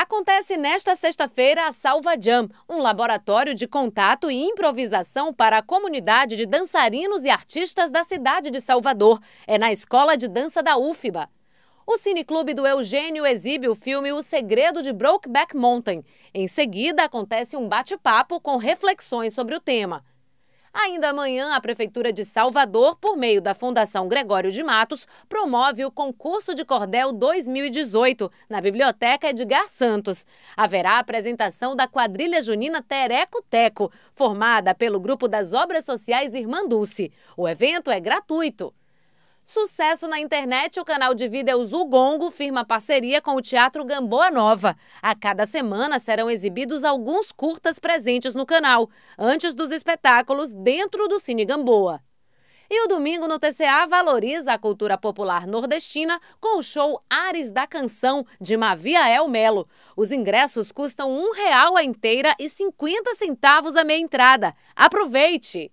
Acontece nesta sexta-feira a Salva Jam, um laboratório de contato e improvisação para a comunidade de dançarinos e artistas da cidade de Salvador. É na Escola de Dança da UFBA. O Cineclube do Eugênio exibe o filme O Segredo de Brokeback Mountain. Em seguida, acontece um bate-papo com reflexões sobre o tema. Ainda amanhã, a Prefeitura de Salvador, por meio da Fundação Gregório de Matos, promove o Concurso de Cordel 2018 na Biblioteca Edgar Santos. Haverá a apresentação da quadrilha junina Tereco Teco, formada pelo grupo das Obras Sociais Irmã Dulce. O evento é gratuito. Sucesso na internet, o canal de vídeos é O Gongo firma parceria com o Teatro Gamboa Nova. A cada semana serão exibidos alguns curtas presentes no canal, antes dos espetáculos dentro do Cine Gamboa. E o domingo no TCA valoriza a cultura popular nordestina com o show Ares da Canção, de Maviael Melo. Os ingressos custam R$ 1,00 a inteira e R$ centavos a meia entrada. Aproveite!